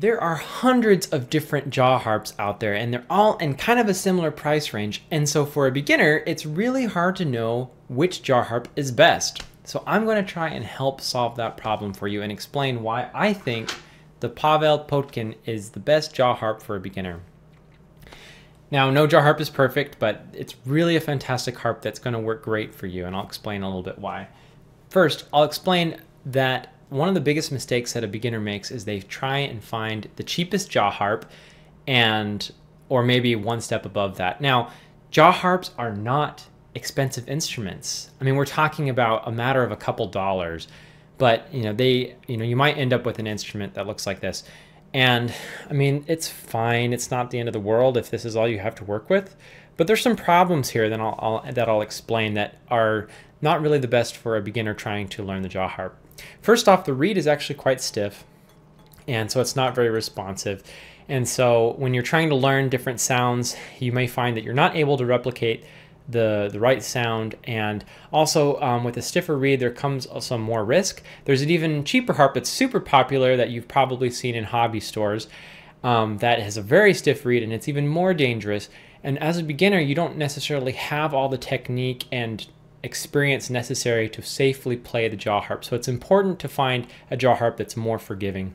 There are hundreds of different jaw harps out there and they're all in kind of a similar price range. And so for a beginner, it's really hard to know which jaw harp is best. So I'm gonna try and help solve that problem for you and explain why I think the Pavel Potkin is the best jaw harp for a beginner. Now, no jaw harp is perfect, but it's really a fantastic harp that's gonna work great for you and I'll explain a little bit why. First, I'll explain that one of the biggest mistakes that a beginner makes is they try and find the cheapest jaw harp and or maybe one step above that. Now, jaw harps are not expensive instruments. I mean, we're talking about a matter of a couple dollars, but you know, they, you know, you might end up with an instrument that looks like this. And I mean, it's fine. It's not the end of the world if this is all you have to work with. But there's some problems here that I'll, I'll that I'll explain that are not really the best for a beginner trying to learn the jaw harp. First off, the reed is actually quite stiff, and so it's not very responsive. And so when you're trying to learn different sounds, you may find that you're not able to replicate the, the right sound. And also um, with a stiffer reed, there comes some more risk. There's an even cheaper harp that's super popular that you've probably seen in hobby stores um, that has a very stiff reed and it's even more dangerous. And as a beginner, you don't necessarily have all the technique and experience necessary to safely play the jaw harp. So it's important to find a jaw harp that's more forgiving.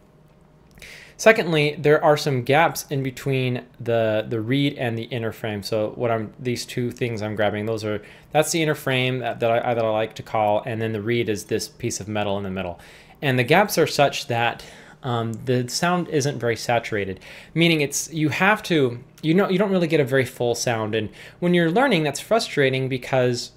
Secondly, there are some gaps in between the, the reed and the inner frame. So what I'm, these two things I'm grabbing, those are, that's the inner frame that, that, I, that I like to call, and then the reed is this piece of metal in the middle. And the gaps are such that um, the sound isn't very saturated, meaning it's, you have to, you know, you don't really get a very full sound. And when you're learning, that's frustrating because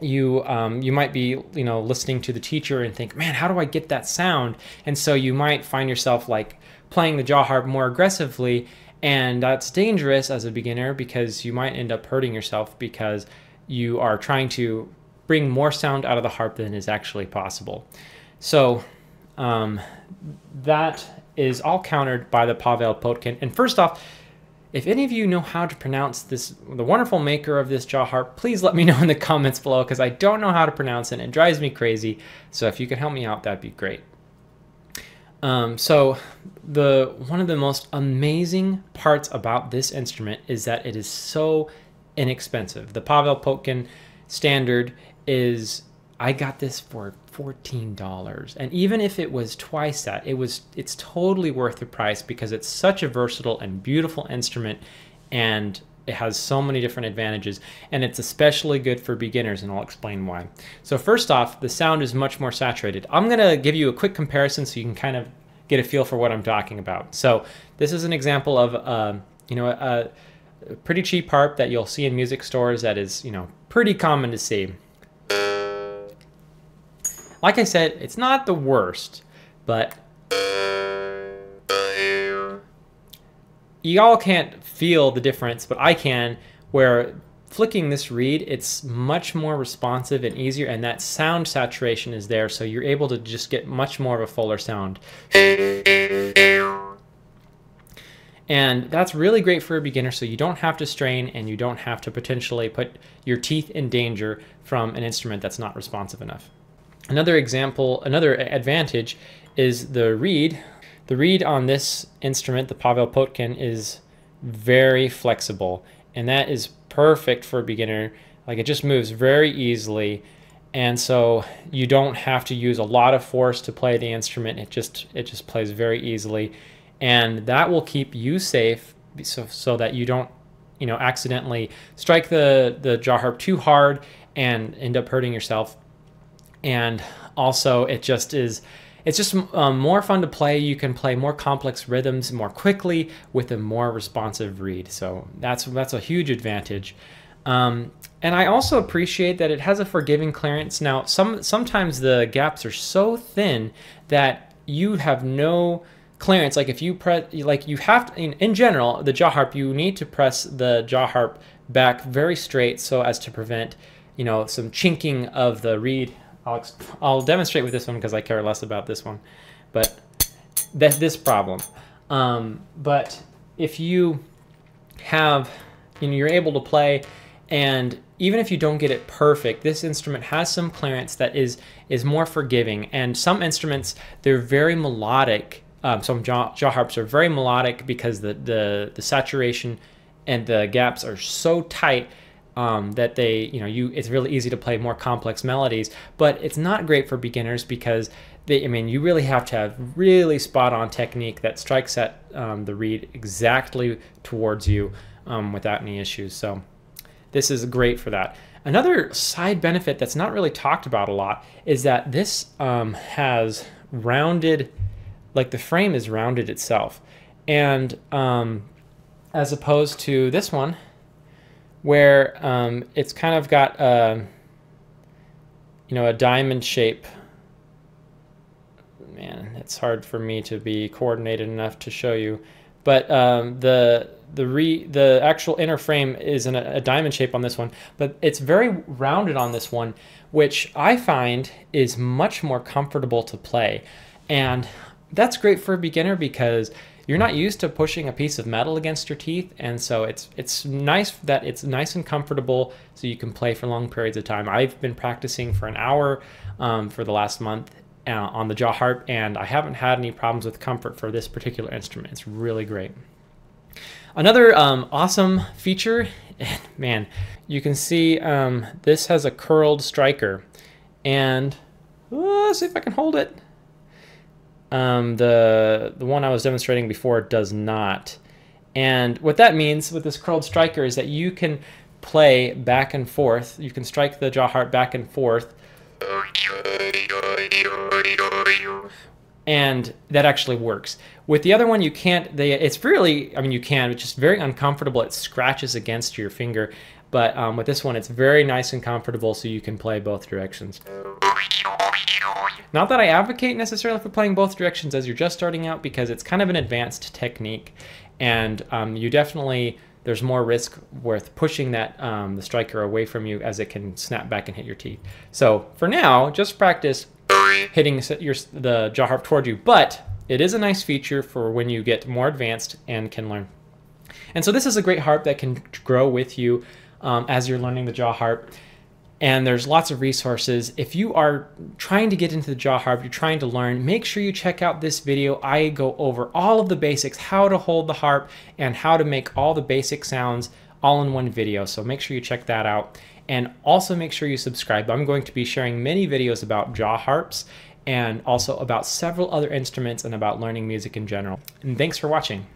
you um, you might be you know listening to the teacher and think, man, how do I get that sound? And so you might find yourself like playing the jaw harp more aggressively, and that's dangerous as a beginner because you might end up hurting yourself because you are trying to bring more sound out of the harp than is actually possible. So um, that is all countered by the Pavel Potkin. And first off, if any of you know how to pronounce this, the wonderful maker of this jaw harp, please let me know in the comments below because I don't know how to pronounce it. and It drives me crazy. So if you could help me out, that'd be great. Um, so the one of the most amazing parts about this instrument is that it is so inexpensive. The Pavel Potkin standard is I got this for $14. And even if it was twice that, it was it's totally worth the price because it's such a versatile and beautiful instrument and it has so many different advantages and it's especially good for beginners and I'll explain why. So first off, the sound is much more saturated. I'm going to give you a quick comparison so you can kind of get a feel for what I'm talking about. So this is an example of uh, you know a, a pretty cheap harp that you'll see in music stores that is, you know, pretty common to see. Like I said, it's not the worst, but y'all can't feel the difference, but I can, where flicking this reed, it's much more responsive and easier, and that sound saturation is there, so you're able to just get much more of a fuller sound. And that's really great for a beginner, so you don't have to strain and you don't have to potentially put your teeth in danger from an instrument that's not responsive enough. Another example, another advantage is the reed. The reed on this instrument, the Pavel Potkin, is very flexible and that is perfect for a beginner. Like it just moves very easily and so you don't have to use a lot of force to play the instrument. It just it just plays very easily and that will keep you safe so, so that you don't you know accidentally strike the the jaw harp too hard and end up hurting yourself and also it just is it's just um, more fun to play. You can play more complex rhythms more quickly with a more responsive read. So that's that's a huge advantage. Um, and I also appreciate that it has a forgiving clearance. Now, some sometimes the gaps are so thin that you have no clearance. Like if you press, like you have to, in, in general, the jaw harp, you need to press the jaw harp back very straight so as to prevent, you know, some chinking of the reed I'll, I'll demonstrate with this one because I care less about this one, but th this problem. Um, but if you have, you know, you're able to play and even if you don't get it perfect, this instrument has some clearance that is is more forgiving. And some instruments, they're very melodic. Um, some jaw, jaw harps are very melodic because the, the, the saturation and the gaps are so tight um, that they, you know, you it's really easy to play more complex melodies, but it's not great for beginners because they, I mean, you really have to have really spot on technique that strikes at um, the reed exactly towards you um, without any issues. So this is great for that. Another side benefit that's not really talked about a lot is that this um, has rounded, like the frame is rounded itself. And um, as opposed to this one, where um, it's kind of got a, you know, a diamond shape. Man, it's hard for me to be coordinated enough to show you, but um, the the re the actual inner frame is in a, a diamond shape on this one, but it's very rounded on this one, which I find is much more comfortable to play, and that's great for a beginner because you're not used to pushing a piece of metal against your teeth, and so it's it's nice that it's nice and comfortable, so you can play for long periods of time. I've been practicing for an hour um, for the last month uh, on the jaw harp, and I haven't had any problems with comfort for this particular instrument. It's really great. Another um, awesome feature, man, you can see um, this has a curled striker, and uh, see if I can hold it. Um, the, the one I was demonstrating before does not. And what that means with this curled striker is that you can play back and forth. You can strike the jaw heart back and forth. And that actually works. With the other one, you can't. They, it's really, I mean, you can, it's just very uncomfortable. It scratches against your finger. But um, with this one, it's very nice and comfortable, so you can play both directions. Not that I advocate necessarily for playing both directions as you're just starting out because it's kind of an advanced technique and um, you definitely there's more risk worth pushing that um, the striker away from you as it can snap back and hit your teeth. So for now, just practice hitting your, the jaw harp toward you, but it is a nice feature for when you get more advanced and can learn. And so this is a great harp that can grow with you um, as you're learning the jaw harp and there's lots of resources. If you are trying to get into the jaw harp, you're trying to learn, make sure you check out this video. I go over all of the basics, how to hold the harp and how to make all the basic sounds all in one video. So make sure you check that out. And also make sure you subscribe. I'm going to be sharing many videos about jaw harps and also about several other instruments and about learning music in general. And thanks for watching.